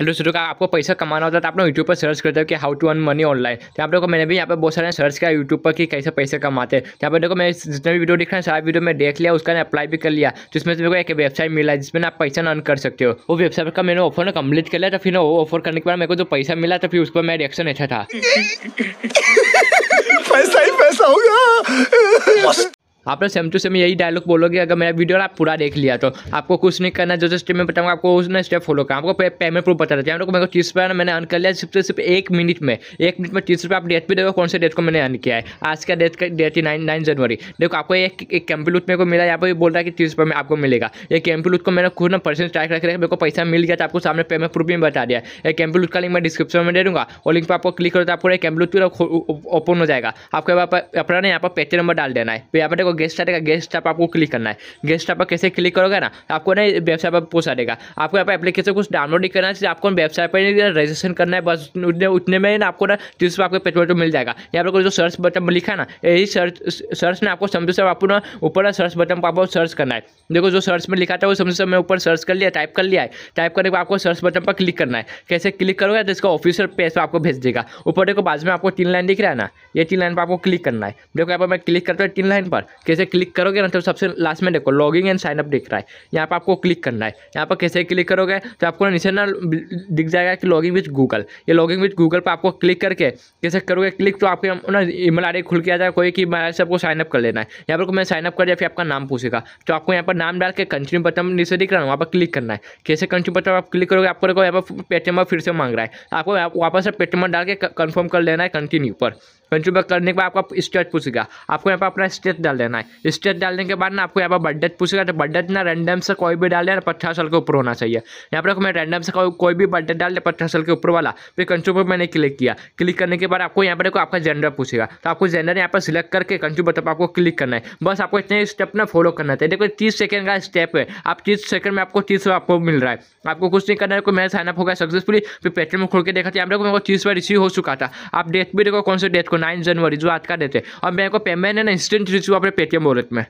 hello studio का आपको पैसा कमाना होता है तो आप लोग यूट्यूब पर सर्च करते हो कि how to earn money online तो आप लोगों को मैंने भी यहाँ पर बहुत सारे सर्च किया यूट्यूब पर कि कैसे पैसे कमाते हैं तो यहाँ पर देखो मैं जितने भी वीडियो दिख रहा है सारा वीडियो मैं देख लिया उसका अप्लाई भी कर लिया जिसमें मेरे को एक वेबसाइट मिला जिसमें आप पैसा अर्न कर सकते हो वो वेबसाइट का मैंने ऑफर कंप्लीट कर लिया तो फिर वो ऑफर करने के बाद मेरे को जो पैसा मिला तो फिर उस पर मेरा रिएक्शन अच्छा था पैसा ही पैसा होगा आप लोग सेम टू सेम यही डायलॉग बोलोगे अगर मेरा वीडियो आप पूरा देख लिया तो आपको कुछ नहीं करना जो जो स्टेप में बताऊँगा आपको उसने स्टेप फॉलो करना आपको पे, पेमेंट प्रूफ बता देते हैं मेरे को तीस रुपया मैंने अन कर लिया सिर्फ से सिर्फ एक मिनट में एक मिनट में तीस रुपये आप डेट भी देखो कौन से डेट को मैंने अन किया है आज का डेट का डेट ही नाइन नाइन जनवरी देखो आपको एक एक कैंपिलूट मेरे को मिला यहाँ पर बोल रहा है कि तीस रुपये में आपको मिलेगा ये कैंपिलूट को मैंने खुद ना परसेंट ट्राई करके मेरे को पैसा मिल गया तो आपको सामने पेमेंट प्रूफ भी बता दिया है कैंपिलूट का लिंक मैं डिस्क्रिप्शन में दे दूँगा और लिंक पर आपको क्लिक करो तो आपको कैंपिलूट भी ओपन हो जाएगा आपके यहाँ पर अपना यहाँ पर पेटी नंबर डाल देना है तो यहाँ पर देखो गेस्ट आएगा गेस्ट आप आपको क्लिक करना है गेस्ट आप कैसे क्लिक करोगे ना आपको ना वेबसाइट पर पूछा देगा आपको यहाँ पर एप्लीकेशन कुछ डाउनलोड नहीं करना है आपको वेबसाइट पर रजिस्ट्रेशन करना है बस उतने उतने में ना आपको ना जिस आपको पेज मिल जाएगा यहाँ पर जो सर्च बटन लिखा ना यही सर्च सर्च ने आपको समझो सब आपको ना ऊपर सर्च बटन पर आपको सर्च करना है देखो जो सर्च में लिखा था वो समझो सब मैं ऊपर सर्च कर लिया टाइप कर लिया है टाइप करने के आपको सर्च बटन पर क्लिक करना है कैसे क्लिक करोगे तो इसका ऑफिसियल पेज पर आपको भेज देगा ऊपर देखो बाद में आपको तीन लाइन दिख रहा है ना ये तीन लाइन पर आपको क्लिक करना है देखो यहाँ पर मैं क्लिक करता हूँ तीन लाइन पर कैसे क्लिक करोगे ना तो सबसे लास्ट में देखो लॉगिंग एंड साइनअप दिख रहा है यहाँ पर आपको क्लिक करना है यहाँ पर कैसे क्लिक करोगे तो आपको नीचे ना दिख जाएगा कि लॉगिंग विथ गूगल ये लॉगिंग विथ गूगल पर आपको क्लिक करके कैसे करोगे क्लिक तो आपके ना ईमेल आई खुल के आ जाएगा कोई कि मैं आपको साइनअप कर लेना है यहाँ पर मैं साइनअप कर दिया फिर आपका नाम पूछेगा तो आपको यहाँ पर नाम डाल के कंटिन्यू बटन नीचे दिख रहा है वहाँ पर क्लिक करना है कैसे कंटिन्यू बटन आप क्लिक करोगे आपको यहाँ पर पेटीएम फिर से मांग रहा है आपको वापस पेटीएम डाल के कन्फर्म कर लेना है कंटिन्यू पर पेंसिल बैक करने के बाद आपका स्टेट पूछेगा आपको यहाँ पर अपना स्टेट डाल देना है स्टेट डालने के बाद ना आपको यहाँ पर बर्थडे पूछेगा तो बर्थडे ना रैंडम से कोई भी डाल देना पचास साल के ऊपर होना चाहिए यहाँ पर मैं रैंडम से कोई भी बर्थडे डाल दिया पचास साल के ऊपर वाला फिर कंट्रो पर मैंने क्लिक किया क्लिक करने के बाद आपको यहाँ पर आपका जेंडर पूछेगा तो आपको जेंडर यहाँ पर सिलेक्ट करके कंट्रो बटन आपको क्लिक करना है बस आपको इतने स्टेप ना फॉलो करना चाहिए तो देखो तीस सेकंड का स्टेप है आप तीस सेकंड में आपको तीस आपको मिल रहा है आपको कुछ नहीं करना है मैं साइनअप होगा सक्सेसफुली फिर पेट्रोल में खोल के देखा था यहाँ पर तीस बार रिसीव हो चुका था आप डेट भी देखो कौन से डेट को नाइन जनवरी जो आज का डेट है और मेरे को पेमेंट है ना इंस्टेंट रिसीव अपने पेटीएम वॉलेट में